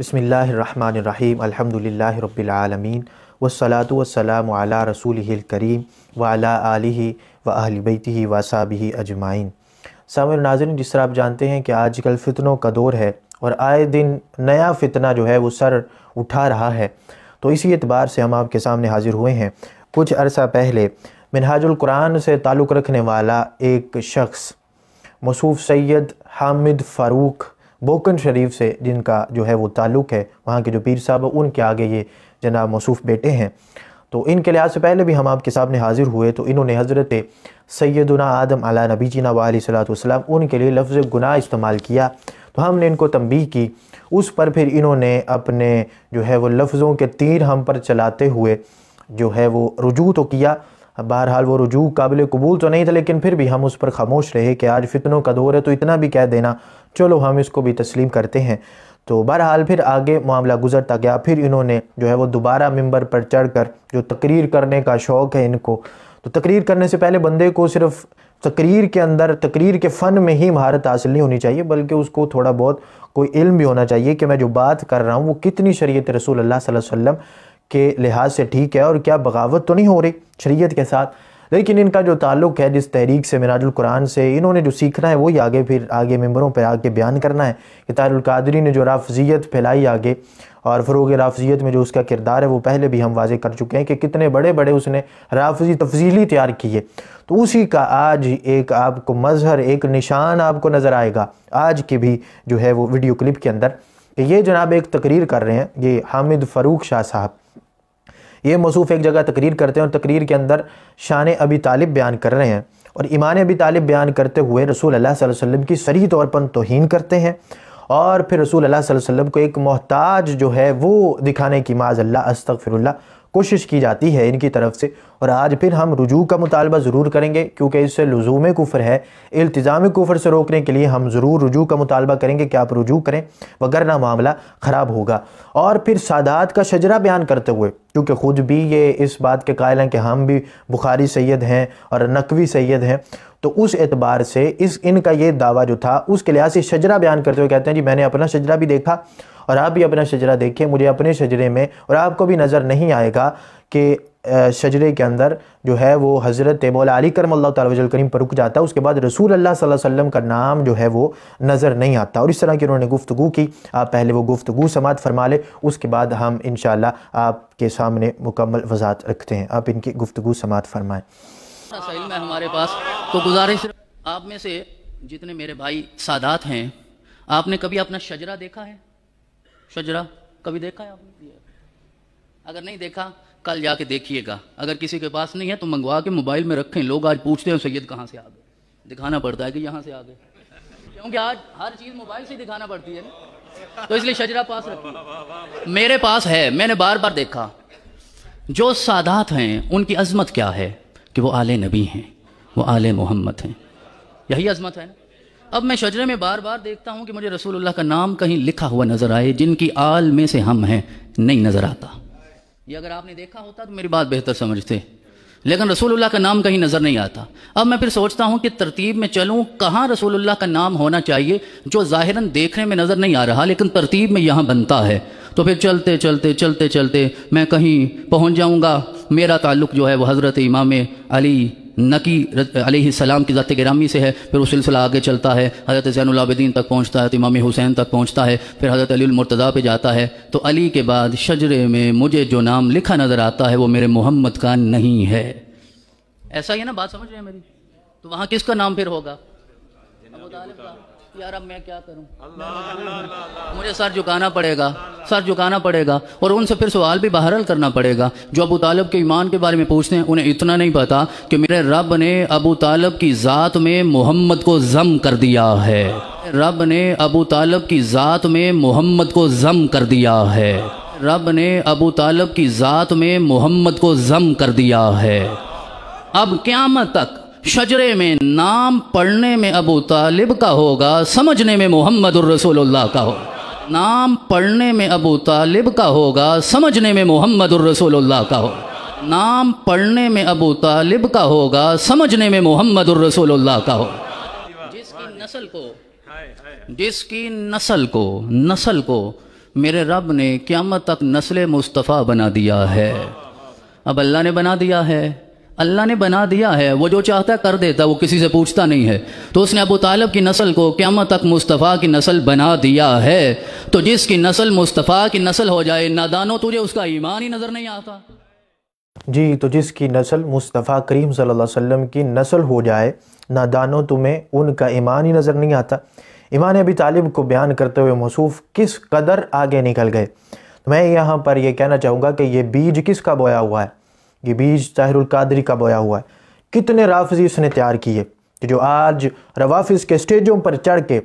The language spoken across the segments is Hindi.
बसमीम् अलहमदिल्ला रबीआलमीन वसलात वसलाम अला रसूल करीम व अला आलि व अहलबैती वसाबी अजमाइन सामिल नाजरन जिस तरह आप जानते हैं कि आज कल फ़ितनों का दौर है और आए दिन नया फ़ितना जो है वो सर उठा रहा है तो इसी एतबार से हम आपके सामने हाज़िर हुए हैं कुछ अरसा पहले मिनहाजुल्कुरान से ताल्लुक़ रखने वाला एक शख्स मसूफ सैयद हामिद फ़ारूक बोकन शरीफ से जिनका जो है वो ताल्लुक़ है वहाँ के जो पीर साहब उनके आगे ये जनाब मसूफ़ बेटे हैं तो इनके लिहाज से पहले भी हम आपके सामने हाज़िर हुए तो इन्होंने हज़रत सैदना आदम अला नबी जीना सलाम उनके लिए लफ्ज़ गुनाह इस्तेमाल किया तो हमने इनको तंबी की उस पर फिर इन्होंने अपने जो है वो लफ्ज़ों के तीर हम पर चलाते हुए जो है वो रजू तो किया बहरहाल वो रुजू काबिल कबूल तो नहीं था लेकिन फिर भी हम उस पर खामोश रहे कि आज फितनों का दौर है तो इतना भी कह देना चलो हम इसको भी तस्लीम करते हैं तो बहरहाल फिर आगे मामला गुजरता गया फिर इन्होंने जो है वो दोबारा मंबर पर चढ़कर जो तकरीर करने का शौक़ है इनको तो तकरीर करने से पहले बंदे को सिर्फ तकरीर के अंदर तकरीर के फ़न में ही महारत हासिल नहीं होनी चाहिए बल्कि उसको थोड़ा बहुत कोई इल्म भी होना चाहिए कि मैं जो बात कर रहा हूँ वो कितनी शरीयत रसूल अल्लाह वसल्लम के लिहाज से ठीक है और क्या बगावत तो नहीं हो रही शरीयत के साथ लेकिन इनका जो ताल्लुक़ है जिस तहरीक से कुरान से इन्होंने जो सीखना है वही आगे फिर आगे मेम्बरों पर आगे बयान करना है कि तारुलकादरी ने जो राफजियत फैलाई आगे और फ़रोग राफजियत में जो उसका किरदार है वो पहले भी हम वाजे कर चुके हैं कि कितने बड़े बड़े उसने राफजी तफजीली तैयार की है तो उसी का आज एक आपको मज़हर एक निशान आपको नज़र आएगा आज की भी जो है वो वीडियो क्लिप के अंदर ये जनाब एक तकरीर कर रहे हैं ये हामिद फ़रूक शाह साहब ये मसूफ़ एक जगह तकरीर करते हैं और तकरीर के अंदर शान अबी तालिब बयान कर रहे हैं और ईमान अबी तालिब बयान करते हुए रसूल अल्लाह वसल्लम की सरी तौर पर तोहन करते हैं और फिर रसूल अल्लाह वसल्लम को एक मोहताज जो है वो दिखाने की माज अल्लाह अस्तफ़िरल्ला कोशिश की जाती है इनकी तरफ से और आज फिर हम रुजू का मुतालबा ज़रूर करेंगे क्योंकि इससे लजूम कुफर है इल्तज़ाम कुफर से रोकने के लिए हम ज़रूर रुजू का मुतालबा करेंगे कि आप रुजू करें वगरना मामला ख़राब होगा और फिर सादात का शजरा बयान करते हुए क्योंकि ख़ुद भी ये इस बात के कायल हैं कि हम भी बुखारी सैद हैं और नकवी सैद हैं तो उस एतबार से इस इनका ये दावा जो था उसके लिहाज से शजरा बयान करते हुए कहते हैं जी मैंने अपना शजरा भी देखा और आप भी अपना शजरा देखें मुझे अपने शजरे में और आपको भी नज़र नहीं आएगा कि शजरे के अंदर जो है वो हज़रत मौला अली करम अल्लाह तजल करीम पर रुक जाता है उसके बाद रसूल अल्लाह वसल्लम का नाम जो है वो नज़र नहीं आता और इस तरह की उन्होंने गुफ्तु की आप पहले वो गुफ्तु समात फरमा ले उसके बाद हम इन आपके सामने मुकम्मल वजात रखते हैं आप इनकी गुफ्तु समात फरमाएँ हमारे पास तो गुजारिश आप में से जितने मेरे भाई सादात हैं आपने कभी अपना शजरा देखा है शजरा कभी देखा है आपने अगर नहीं देखा कल जाके देखिएगा अगर किसी के पास नहीं है तो मंगवा के मोबाइल में रखें लोग आज पूछते हैं सैयद कहाँ से आ गए दिखाना पड़ता है कि यहाँ से आ गए क्योंकि आज हर चीज़ मोबाइल से दिखाना पड़ती है तो इसलिए शजरा पास रखिए मेरे पास है मैंने बार बार देखा जो सादात हैं उनकी अजमत क्या है कि वो आले नबी हैं वो आले मोहम्मद हैं यही अजमत है ना अब मैं शजरे में बार बार देखता हूँ कि मुझे रसूलुल्लाह का नाम कहीं लिखा हुआ नज़र आए जिनकी आल में से हम हैं नहीं नज़र आता ये अगर आपने देखा होता तो मेरी बात बेहतर समझते लेकिन रसूलुल्लाह का नाम कहीं नज़र नहीं आता अब मैं फिर सोचता हूँ कि तरतीब में चलूँ कहाँ रसूलुल्लाह का नाम होना चाहिए जो ज़ाहिरन देखने में नज़र नहीं आ रहा लेकिन तरतीब में यहाँ बनता है तो फिर चलते चलते चलते चलते मैं कहीं पहुँच जाऊँगा मेरा ताल्लुक जो है वह हज़रत इमाम अली नकी सलाम की ज़ात गिरामी से है फिर वो सिलसिला आगे चलता है हज़रत जैनलाबद्दीन तक पहुँचता है तो इमाम हुसैन तक पहुँचता है फिर हज़रत अलीमरतज़ा पे जाता है तो अली के बाद शजरे में मुझे जो नाम लिखा नज़र आता है वो मेरे मोहम्मद का नहीं है ऐसा ही है ना बात समझ रहे हैं मेरी तो वहाँ किसका नाम फिर होगा यार अब मैं क्या करूं मुझे सर झुकाना पड़ेगा सर झुकाना पड़ेगा और उनसे फिर सवाल भी बहरल करना पड़ेगा जो अबू तालब के ईमान के बारे में पूछते हैं उन्हें इतना नहीं पता कि मेरे रब ने अबू तालब की ज़ात में मोहम्मद को ज़म कर दिया है रब ने अबू तालब की ज़ात में मोहम्मद को ज़म कर दिया है रब ने अबू तालब की ज़ात में मोहम्मद को ज़म कर दिया है अब क्यामत तक शजरे में नाम पढ़ने में अबू तालिब का होगा समझने में मोहम्मद रसोल्ला का हो नाम पढ़ने में अबू तालिब का होगा समझने में मोहम्मद रसोल्ला का हो नाम पढ़ने में अबू तालिब का होगा समझने में मोहम्मद रसोल्ला का हो जिसकी नस्ल को जिसकी नस्ल को नस्ल को मेरे रब ने क्यामत तक नस्ल मुस्तफ़ा बना दिया है अब अल्लाह ने बना दिया है अल्लाह ने बना दिया है वो जो चाहता कर देता वो किसी से पूछता नहीं है तो उसने अबू तालब की नस्ल को क्यामत तक मुस्तफ़ा की नस्ल बना दिया है तो जिसकी नस्ल मुस्तफ़ा की नस्ल हो जाए दानो तुझे उसका ईमान ही नज़र नहीं आता जी तो जिसकी नस्ल मुस्तफ़ा करीम सल्लल्लाहु अलैहि वसल्लम की नस्ल हो जाए दानो तुम्हें उनका ईमान ही नज़र नहीं आता ईमान अभी तालिब को बयान करते हुए मौसूफ़ किस कदर आगे निकल गए तो मैं यहाँ पर यह कहना चाहूँगा कि ये बीज किसका बोया हुआ है ये बीज ताहिरुल कादरी का बोया हुआ है कितने राफजी उसने तैयार किए कि जो आज रवाफिज़ के स्टेजों पर चढ़ के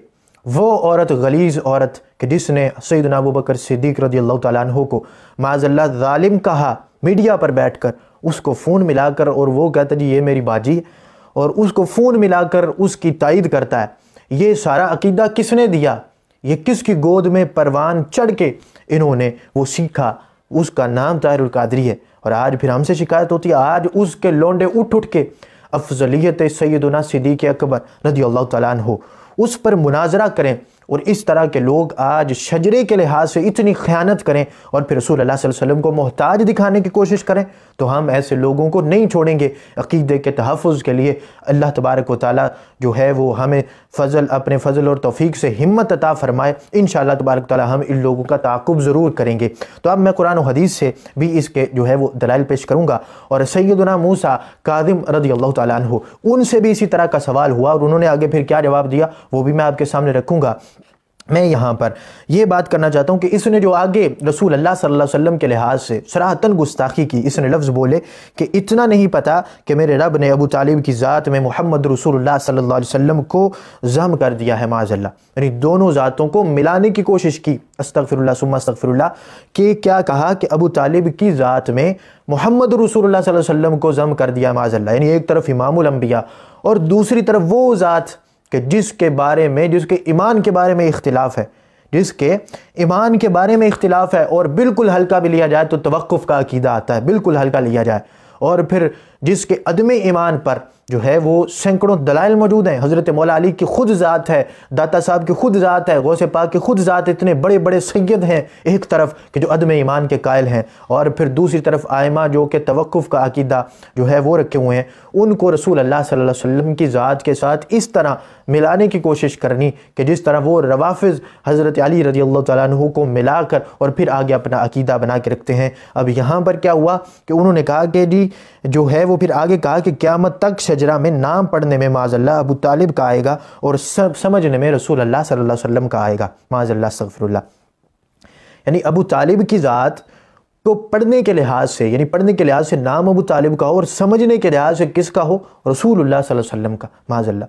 वो औरत गलीज़ औरत कि जिसने सैद नबू बकर सिद्दीक रदी अल्लाह तु को माजल्ला ालिम कहा मीडिया पर बैठ कर उसको फ़ोन मिलाकर और वो कहता जी ये मेरी बाजी और उसको फ़ोन मिलाकर उसकी तइद करता है ये सारा अकीदा किसने दिया ये किसकी गोद में परवान चढ़ के इन्होंने वो सीखा उसका नाम ताहिर कादरी है और आज फिर हमसे शिकायत होती है आज उसके लोंडे उठ उठ के अफजलियत सैदना सिद्दीक अकबर रदी अल्लाह तला हो उस पर मुनाजरा करें और इस तरह के लोग आज शजरे के लिहाज से इतनी ख्यानत करें और फिर रसूल अल्लाह वसम को मोहताज दिखाने की कोशिश करें तो हम ऐसे लोगों को नहीं छोड़ेंगे अकीदे के तहफ़ के लिए अल्लाह तबारक ताली जो है वो हमें फ़जल अपने फ़जल और तोफ़ी से हिम्मत अता फ़रमाए इन तबारक ताली हम इन लोगों का ताकुब ज़रूर करेंगे तो अब मैं कुरान हदीस से भी इसके जो है वो दलाइल पेश करूँगा और सैदना मूसा कादिम रदी अल्लाह तु उनसे भी इसी तरह का सवाल हुआ और उन्होंने आगे फिर क्या जवाब दिया वो भी मैं आपके सामने रखूँगा मैं यहाँ पर यह बात करना चाहता हूँ कि इसने जो आगे रसूल अल्लाह सल्लल्लाहु अलैहि वसल्लम के लिहाज से सराहतन गुस्ताखी की इसने लफ्ज़ बोले कि इतना नहीं पता कि मेरे रब ने अबू तालिब की ज़ात में मोहम्मद रसूलुल्लाह सल्लल्लाहु अलैहि वसल्लम को जम कर दिया है माजल्ला यानी दोनों ज़ातों को मिलाने की कोशिश की अस्तफ़िरल्ला सुम्मा अस्तफ़िरल्ला कि क्या कहा कि अबू तालिब की ज़ात में मोहम्मद रसूलुल्लाह सल्लल्लाहु अलैहि वसल्लम को जम कर दिया माजल्ला यानी एक तरफ इमामुल और दूसरी तरफ वो ज़ात कि जिसके बारे में जिसके ईमान के बारे में इख्तिलाफ़ है जिसके ईमान के बारे में इख्तिलाफ़ है और बिल्कुल हल्का भी लिया जाए तो तवक़ का अकीदा आता है बिल्कुल हल्का लिया जाए और फिर जिसके अदम ईमान पर जो है वो सैकड़ों दलाइल मौजूद हैं हज़रत मौला अली की खुद ज़ात है दाता साहब की खुद ज़ात है गौसे पाक की खुद ज़ात इतने बड़े बड़े सैद हैं एक तरफ कि जो अदम ईमान के कायल हैं और फिर दूसरी तरफ आयमा जो कि तवक़ुफ़ का अकीदा जो है वो रखे हुए हैं उनको रसूल अल्लाह सल्लल्लाहु की ज़ात के साथ इस तरह मिलाने की कोशिश करनी कि जिस तरह वो रवाफ़ हज़रत अली रजी अल्लाह तु को कर और फिर आगे अपना अकीदा बना के रखते हैं अब यहाँ पर क्या हुआ कि उन्होंने कहा कि जी जो है वो फिर आगे कहा कि क्यामत तक शजरा में नाम पढ़ने में माजल्ला अबू तालिब का आएगा और समझने में रसूल अल्लाह सल्लल्लाहु अलैहि वसल्लम का आएगा माजल्ला सफ़रुल्ला यानी अबू तालिब की ज़ात तो पढ़ने के लिहाज से यानी पढ़ने के लिहाज से नाम अबू तालिब का हो और समझने के लिहाज से किसका हो रसूल वसम का माजल्ला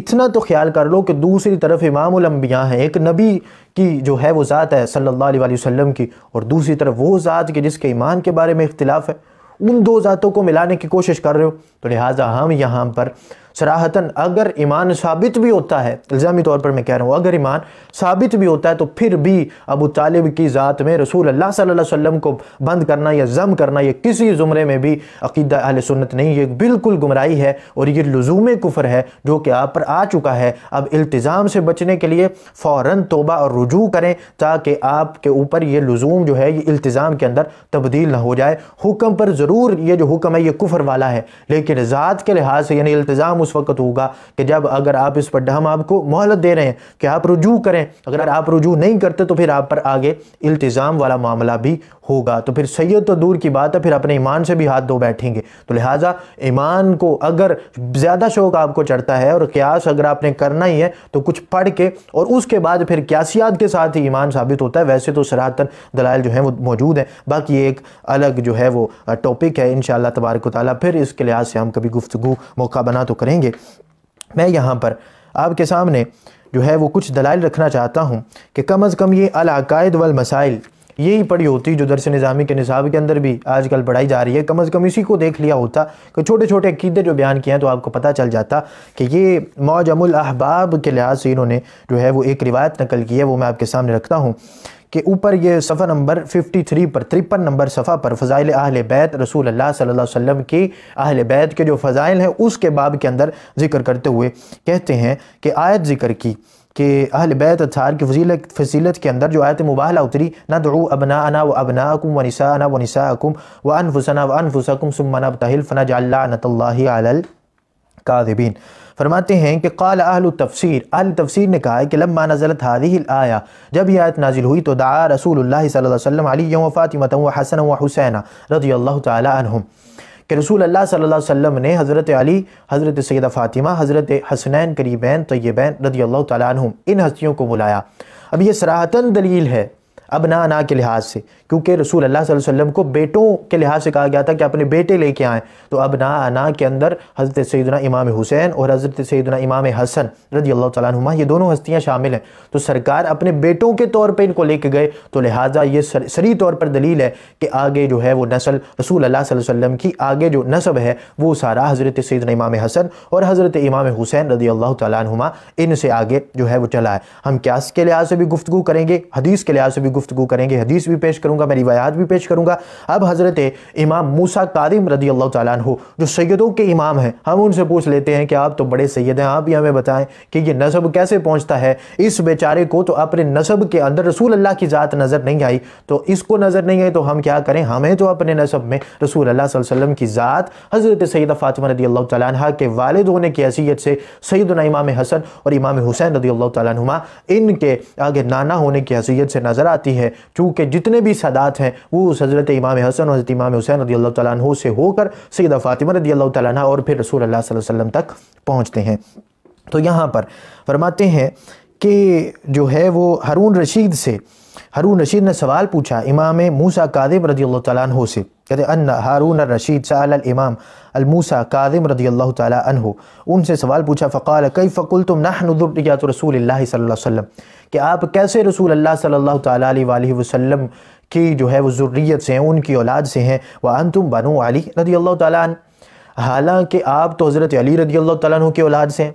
इतना तो ख्याल कर लो कि दूसरी तरफ इमामबिया हैं एक नबी की जो है वो ज़ात है सल्लल्लाहु अलैहि वसल्लम की और दूसरी तरफ वो ज़ात की जिसके ईमान के बारे में इख्तिलाफ़ है उन दो ज़ातों को मिलाने की कोशिश कर रहे हो तो लिहाजा हम यहाँ पर सराहतन अगर ईमान साबित भी होता है इल्ज़ामी तौर पर मैं कह रहा हूँ अगर ईमान साबित भी होता है तो फिर भी अबू तालिब की ज़ात में रसूल अल्लाह सल्लल्लाहु अलैहि वसल्लम को बंद करना या जम करना या किसी ज़ुमरे में भी अकीदा अहल सुन्नत नहीं ये बिल्कुल गुमराही है और ये लजूम कुफर है जो कि आप पर आ चुका है अब इल्तज़ाम से बचने के लिए फ़ौर तोबा और रजू करें ताकि आपके ऊपर ये लजूम जो है ये इल्तज़ाम के अंदर तब्दील ना हो जाए हुक्म पर ज़रूर ये जो हुक्म है ये कुफर वाला है लेकिन ज़ात के लिहाज से यानी इल्तज़ाम उस वक्त होगा कि जब अगर आप इस पर हम आपको मोहलत दे रहे हैं कि आप रुजू करें अगर आप रुजू नहीं करते तो फिर आप पर आगे इल्तिज़ाम वाला मामला भी होगा तो फिर सैयद तो दूर की बात है फिर अपने ईमान से भी हाथ धो बैठेंगे तो लिहाजा ईमान को अगर ज़्यादा शौक आपको चढ़ता है और क्यास अगर आपने करना ही है तो कुछ पढ़ के और उसके बाद फिर क्यासियात के साथ ही ईमान साबित होता है वैसे तो सरातन दलाल जो है वो मौजूद हैं बाकी एक अलग जो है वो टॉपिक है इन शाला तबारक ताली फिर इसके लिहाज से हम कभी गुफ्तु मौका बना तो करें करेंगे मैं यहाँ पर आपके सामने जो है वो कुछ दलाइल रखना चाहता हूँ कि कम अज़ कम ये अलाकायद वल मसाइल यही पढ़ी होती जो दरस निज़ामी के निसाब के अंदर भी आजकल पढ़ाई जा रही है कम अज़ कम इसी को देख लिया होता कि छोटे छोटे अकीदे जो बयान किए हैं तो आपको पता चल जाता कि ये मौजमुल अहबाब के लिहाज से इन्होंने जो है वो एक रिवायत नकल की है वो मैं आपके सामने रखता हूँ के ऊपर ये सफ़ा नंबर 53 पर तिरपन नंबर सफ़ा पर फ़ज़ाइल अहल बैत रसूल अल्लाह सल्लल्लाहु अलैहि वसल्लम की अहल बैत के जो फ़ज़ाइल हैं उसके बाब के अंदर जिक्र करते हुए कहते हैं कि आयत जिक्र की कि अहल बैत अतार की फजील फजीलत के अंदर जो आयत मुबाहला उतरी न दो अबना अना व अबना अकुम व निसा अना व निसा अकुम व अनफुसना व अनफुसकुम सुमना बतहिल फ़ना जल्ला नतल्ला कादिबीन फरमाते हैं कि कल अहल तफसर अहल तफसर ने कहा है कि लम्बा नज़लत हादिल आया जब यह आयत नाजिल हुई तो दा रसूल सल्लम अली फ़ातिमत व हसन व हुसैन रजी अल्लाह तुम कि रसूल अल्लाह सल्लल्लाहु अलैहि वसल्लम ने हज़रत अली हज़रत सैद फ़ातिमा हज़रत हसनैन करीबैन तयबैन रदी अल्लाह तुम इन हस्तियों को बुलाया अब ये सराहतन दलील है अब ना ना के लिहाज से क्योंकि रसूल अल्लाह वसल्लम को बेटों के लिहाज से कहा गया था कि अपने बेटे लेके आएँ तो अब ना आना के अंदर हज़रत सैदना इमाम हुसैन और हज़रत सैदना इमाम हसन रजी अल्लाह तुमा ये दोनों हस्तियाँ शामिल हैं तो सरकार अपने बेटों के तौर पर इनको लेके गए तो लिहाजा ये सर, सरी तौर पर दलील है कि आगे जो है वो नसल रसूल अल्लाह वसल्लम की आगे जो नसब है वो सारा हज़रत सैदना इमाम हसन और हज़रत इमाम हुसैन रजी अल्लाह तुमा इनसे आगे जो है वो चला है हम क्या के लिहाज से भी गुफ्तु करेंगे हदीस के लिहाज से भी गुफ्तु करेंगे हदीस भी पेश करूँगा मैं रिवायात भी पेश करूँगा अब हज़रत इमाम मूसा कादिम रदी अल्लाह हो जो सैदों के इमाम हैं हम उनसे पूछ लेते हैं कि आप तो बड़े सैद हैं आप ही हमें बताएं कि ये नसब कैसे पहुँचता है इस बेचारे को तो अपने नसब के अंदर रसूल अल्लाह की ज़ात नज़र नहीं आई तो इसको नज़र नहीं आई तो हम क्या करें हमें तो अपने नसब में रसूल अल्लाह वसम की ज़ात हज़रत सैद फ़ातिमा रदी अल्लाह तह के वालद होने की हैसीत से सैदना इमाम हसन और इमाम हुसैन रदी अल्लाह तुमा इनके आगे नाना होने की हैसीत से नज़र आती जाती है चूँकि जितने भी सदात हैं वो उस हज़रत इमाम हसन हज़रत इमाम हुसैन रदी अल्लाह तु से होकर सैद फ़ातिमा रदी अल्लाह तु और फिर रसूल अल्लाह वसम तक पहुँचते हैं तो यहाँ पर फरमाते हैं कि जो है वो हरून रशीद से हारून रशीद ने सवाल पूछा इमाम मूसा कादिम रदी अल्लाह से कहते हारून रशीद साल इमाम अलमूसा कादिम रदी अल्लाह तन हो उनसे सवाल पूछा फ़काल कई फ़कुल तुम नाहत रसूल वसम कि आप कैसे रसूल अल्लाह सल्ला वसम की जो है वो ज़ुर्रीत से हैं उनकी औलाद से हैं वह अन तुम बनो अली रदी अल्लाह ताली हालांकि आप तो हज़रत अली रजी अल्लाह तु की औलाद से हैं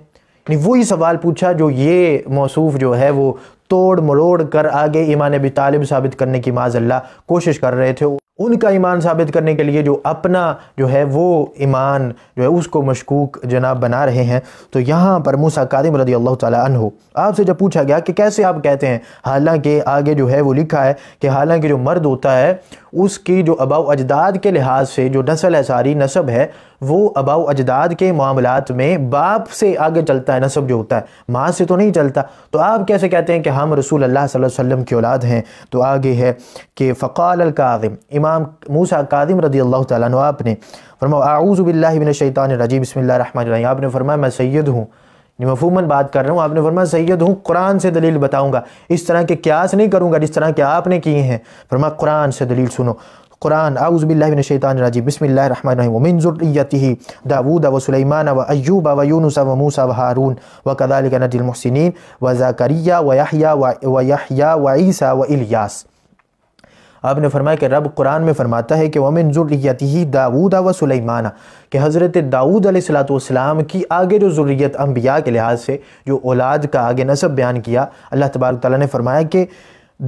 यानी वही सवाल पूछा जो ये मौसूफ जो है वो तोड़ मरोड़ कर आगे ईमान अबी तालिब साबित करने की माजल्ला कोशिश कर रहे थे उनका ईमान साबित करने के लिए जो अपना जो है वो ईमान जो है उसको मशकूक जनाब बना रहे हैं तो यहाँ पर मूसा कादिम रदी अल्लाह हो आपसे जब पूछा गया कि कैसे आप कहते हैं हालांकि आगे जो है वो लिखा है कि हालांकि जो मर्द होता है उसकी जो अबाव अजदाद के लिहाज से जो नस्ल है सारी नसब है वो अबाव अजदाद के मामलों में बाप से आगे चलता है नसब जो होता है माँ से तो नहीं चलता तो आप कैसे कहते हैं कि हम रसूल अल्लाह वसल्लम की औलाद हैं तो आगे है कि फ़क़ाल कादिम इमाम मूसा कादिम रदी अल्लाह तु आपने फरमा फरमाया आऊज़बिल्लाबिनशैतानरजीम बसमीम आपने फरमाया मैं सैद हूँ मफहूमन बात कर रहा हूँ आपने फरमा सैयद हूँ कुरान से दलील बताऊँगा इस तरह के क्यास नहीं करूँगा जिस तरह के आपने किए हैं फरमा कुरान से दलील सुनो कुरान शैतान आउज़बिल्लाशैतानरजी बसमिल्लामिनज़ुरती दाऊद व सुलेमान व अयूब व यूनुस व मूसा व हारून व कदालिक नदिलमसिन व ज़ाकरिया व याहिया व याहिया व ईसा व इलियास आपने फरमाया कि रब कुरान में फरमाता है कि वमिन ज़ुर्रियत ही दाऊदा व सुलेमाना कि हज़रत दाऊद सलाम की आगे जो ज़ुर्रियत अम्बिया के लिहाज से जो औलाद का आगे नसब बयान किया अल्लाह तबारक ताली ने फरमाया कि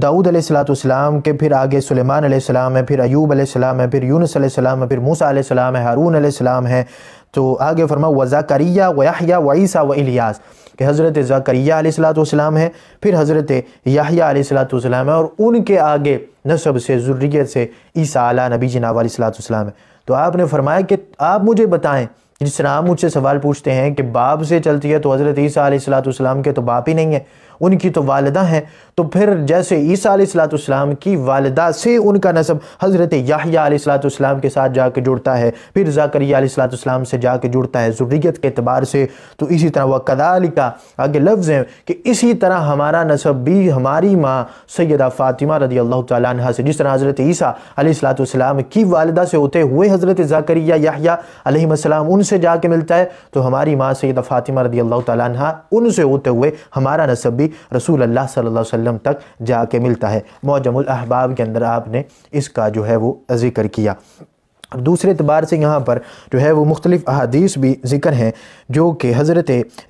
दाऊद अलैहिस्सलाम के फिर आगे सुलेमान अलैहिस्सलाम है फिर अयूब अलैहिस्सलाम है फिर यूनस अलैहिस्सलाम है फिर मूसा अलैहिस्सलाम है हारून अलैहिस्सलाम है तो आगे फरमा व ज़ाकरिया व वईसा व इलियास कि हज़रत ज़ाकरिया सलाम है फिर हज़रत याहिया सलाम है और उनके आगे नसब से ज़ुर्रियत से ईसा आला नबी जनाब सलाम है तो आपने फरमाया कि आप मुझे बताएं जिस तरह आप मुझसे सवाल पूछते हैं कि बाप से चलती है तो हज़रत ईसा सलाम के तो बाप ही नहीं है उनकी तो वालदा हैं तो फिर जैसे ईसा सलाम की वालदा से उनका नसब हज़रत याहियालाम के साथ जाके जुड़ता है फिर ज़ाकरियालाम से जा कर जुड़ता है ज़ुर्रियत के अतबार से तो इसी तरह वह कदाली का आगे लफ्ज़ हैं कि इसी तरह हमारा नसब भी हमारी माँ सैदा फ़ातिमा रदी अल्लाह तह से जिस तरह हज़रत ईसा सलाम की वालदा से होते हुए हज़रत ज़ाकरियाम उनसे उनसे जाके मिलता है तो हमारी माँ सैदा फ़ातिमा रदी अल्लाह तह उनसे होते हुए हमारा नसब भी भी रसूल अल्लाह सल्लल्लाहु अलैहि वसल्लम तक जाके मिलता है मौजमुल अहबाब के अंदर आपने इसका जो है वो ज़िक्र किया और दूसरे अतबार से यहाँ पर जो है वो मुख्तलिफ़ अहादीस भी जिक्र हैं जो कि हज़रत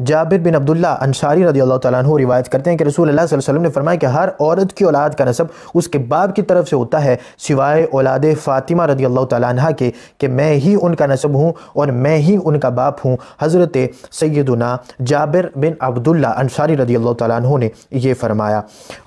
जाबिर बिन अब्दुल्ला अंसारी रदी अल्लाह तु रिवायत करते हैं कि रसूल अल्लाह वसल्लम ने फरमाया कि हर औरत की औलाद का नसब उसके बाप की तरफ से होता है सिवाय औलाद फ़ातिमा रदी अल्लाह तह के कि मैं ही उनका नसब हूँ और मैं ही उनका बाप हूँ हज़रत सैदना जाबिर बिन अब्दुल्ला अंसारी रदी अल्लाह तु ने यह फ़रमाया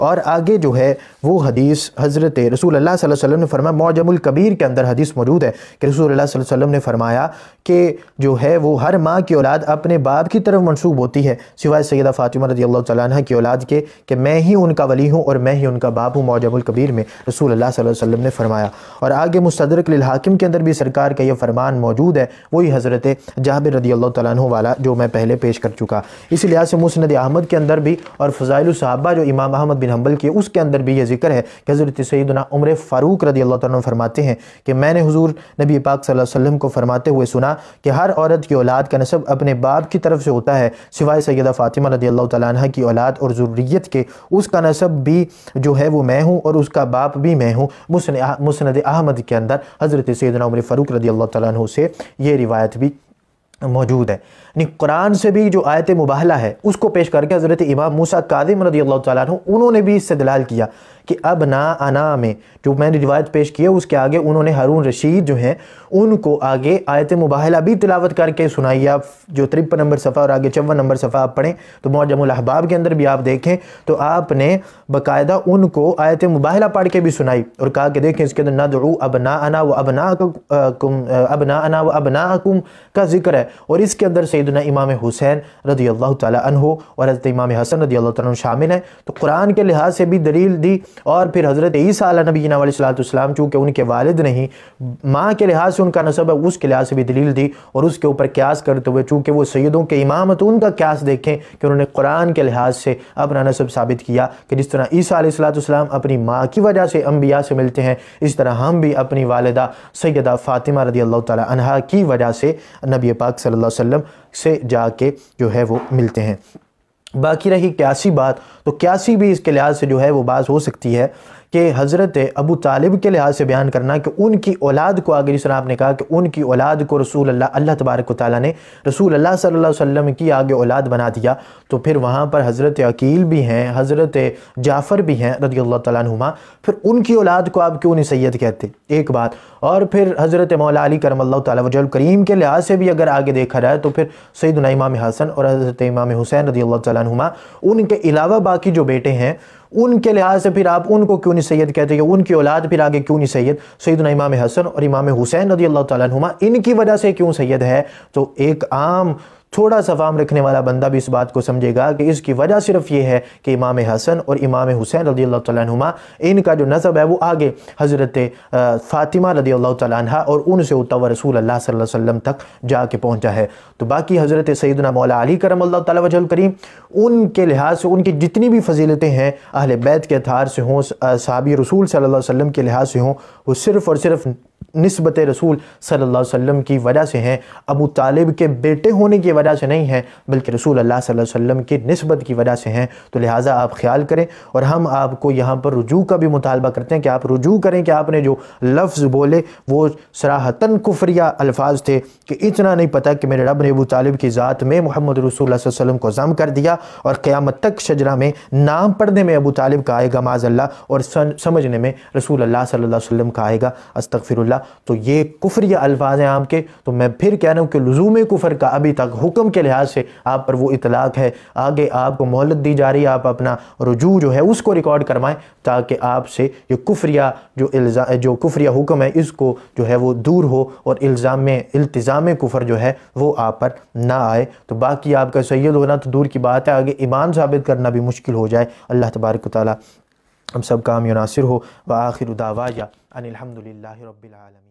और आगे जो है वो हदीस हज़रत रसूल अल्लाह वसल्लम ने फरमाया मौजमुल कबीर के अंदर हदीस मौजूद है कि रसूल वसल्लम ने फरमाया कि जो है वो हर माँ की औलाद अपने बाप की तरफ मनसूब होती है सिवाय सैदा फ़ातिमा रजी अल्लाह तह की औलाद के कि मैं ही उनका वली हूँ और मैं ही उनका बाप हूँ मौजमुल्कबीर में रसूल अल्लाह वसल्लम ने फरमाया और आगे मुस्तरक हाकिम के अंदर भी सरकार का यह फरमान मौजूद है वही हज़रत जाबिर रदी अल्लाह तह वाला जो मैं पहले पेश कर चुका इसी लिहाज से मुसनद अहमद के अंदर भी और फ़जाइल साहबा जो इमाम अहमद बिन हम्बल के उसके अंदर भी यह जिक्र है कि हज़रत सैदना उम्र फ़ारूक रदी अल्लाह तन फरमाते हैं कि मैंने हजूर नबी पाक सल्लल्लाहु अलैहि वसल्लम को फरमाते हुए सुना कि हर औरत की औलाद का नसब अपने बाप की तरफ से होता है सिवाय सैदा फ़ातिमा रदी अल्लाह तह की औलाद और ज़रूरीत के उसका नसब भी जो है वो मैं हूँ और उसका बाप भी मैं हूँ मुसनद अहमद के अंदर हज़रत सैदना उमर फ़ारूक रदी अल्लाह तु से ये रिवायत भी मौजूद है यानी कुरान से भी जो आयत मुबाहला है उसको पेश करके हज़रत इमाम मूसा कादिम रदी अल्लाह तु उन्होंने भी इससे दलाल किया कि अब ना अना में जो मैंने रिवायत पेश की है उसके आगे उन्होंने हारून रशीद जो हैं उनको आगे आयत मुबाहला भी तिलावत करके सुनाई आप जो तिरपन नंबर सफ़ा और आगे चौवन नंबर सफ़ा आप पढ़ें तो अहबाब के अंदर भी आप देखें तो आपने बाकायदा उनको आयत मुबाहला पढ़ के भी सुनाई और कहा कि देखें इसके अंदर नदरू अब ना अना व अब ना अब ना अना व अब ना कुम का जिक्र है और इसके अंदर सैदना इमाम हुसैन रदी अल्लाह हो और हज़रत इमाम हसन रदी अल्लाह शामिल हैं तो कुरान के लिहाज से भी दलील दी और फिर हज़रत ईसा नबी सलाम चूँकि उनके वालिद नहीं माँ के लिहाज से उनका नसब है उसके लिहाज से भी दलील दी और उसके ऊपर क्यास करते हुए चूँकि वो सैदों के इमाम तो उनका क्यास देखें कि उन्होंने कुरान के लिहाज से अपना नसब साबित किया कि जिस तरह ईसा सलाम अपनी माँ की वजह से अम्बिया से मिलते हैं इस तरह हम भी अपनी वालदा सैदा फ़ातिमा रदी अल्लाह तह की वजह से नबी पाक सल्ला अलैहि से जाके जो है वो मिलते हैं बाकी रही क्यासी बात तो क्यासी भी इसके लिहाज से जो है वो बात हो सकती है कि हज़रत अबू तालिब के लिहाज से बयान करना कि उनकी औलाद को आगे जिस आपने कहा कि उनकी औलाद को रसूल अल्लाह अल्लाह तबारक ताली ने रसूल अल्लाह सल्ला अलैहि की आगे औलाद बना दिया तो फिर वहाँ पर हज़रत अकील भी हैं हज़रत जाफ़र भी हैं रदी अल्लाह तुमा फिर उनकी औलाद को आप क्यों नहीं सैद कहते एक बात और फिर हज़रत मौला अली करम अल्लाह तजल करीम के लिहाज से भी अगर आगे देखा जाए तो फिर सैदना इमाम हसन और हज़रत इमाम हुसैन रदी अल्लाह तुमा उनके अलावा बाकी जो बेटे हैं उनके लिहाज से फिर आप उनको क्यों नहीं सैयद कहते हैं उनकी औलाद फिर आगे क्यों नहीं सैयद सैदना इमाम हसन और इमाम हुसैन रदी अल्लाह तुमा इनकी वजह से क्यों सैयद है तो एक आम थोड़ा सा फाम रखने वाला बंदा भी इस बात को समझेगा कि इसकी वजह सिर्फ ये है कि इमाम हसन और इमाम हुसैन रदी अल्लाह तुमा इनका जो नसब है वो आगे हज़रत फ़ातिमा रदी अल्लाह तह और उनसे उतव रसूल अल्लाह वसम तक जाके पहुँचा है तो बाकी हज़रत सैदना मौला अली करम अल्लाह तजल करीम उनके लिहाज से उनकी जितनी भी फजीलतें हैं अहल बैत के अतार से हों सबी रसूल सल्ला वसम के लिहाज से हों वो सिर्फ़ और सिर्फ़ नस्बत रसूल सल्ला वम की वजह से हैं अबू तालिब के बेटे होने की वजह से नहीं हैं बल्कि रसूल अल्लाह सल अलैहि की नस्बत की वजह से हैं तो लिहाजा आप ख्याल करें और हम आपको यहाँ पर रुजू का भी मुतालबा करते हैं कि आप रुजू करें कि आपने जो लफ्ज़ बोले वो सराहतन कुफरिया अल्फाज थे कि इतना नहीं पता कि मेरे रब ने अबू तालिब की ज़ात में मोहम्मद रसूल वसम को ज़म कर दिया और क़्यामत तक शजरा में नाम पढ़ने में अबू तालिब का आएगा माजल्ला और समझने में रसूल अल्लाह सल्ला वसम का आएगा अस्तफ़िरल्ला तो ये कुफर या अल्फाज हैं आपके तो मैं फिर कह रहा हूँ कि लजूम कुफर का अभी तक हुक्म के लिहाज से आप पर वो इतलाक़ है आगे आपको मोहलत दी जा रही है आप अपना रजू जो है उसको रिकॉर्ड करवाएँ ताकि आपसे ये कुफरिया जो इल्ज़ा जो कुफरिया हुक्म है इसको जो है वो दूर हो और इल्ज़ाम इल्तज़ाम कुफर जो है वो आप पर ना आए तो बाकी आपका सैद होना तो दूर की बात है आगे ईमान साबित करना भी मुश्किल हो जाए अल्लाह तबारक ताली हम सब काम मुनासिर हो व आखिर उदावाजा अनिलहमदिल्ला रबीआलम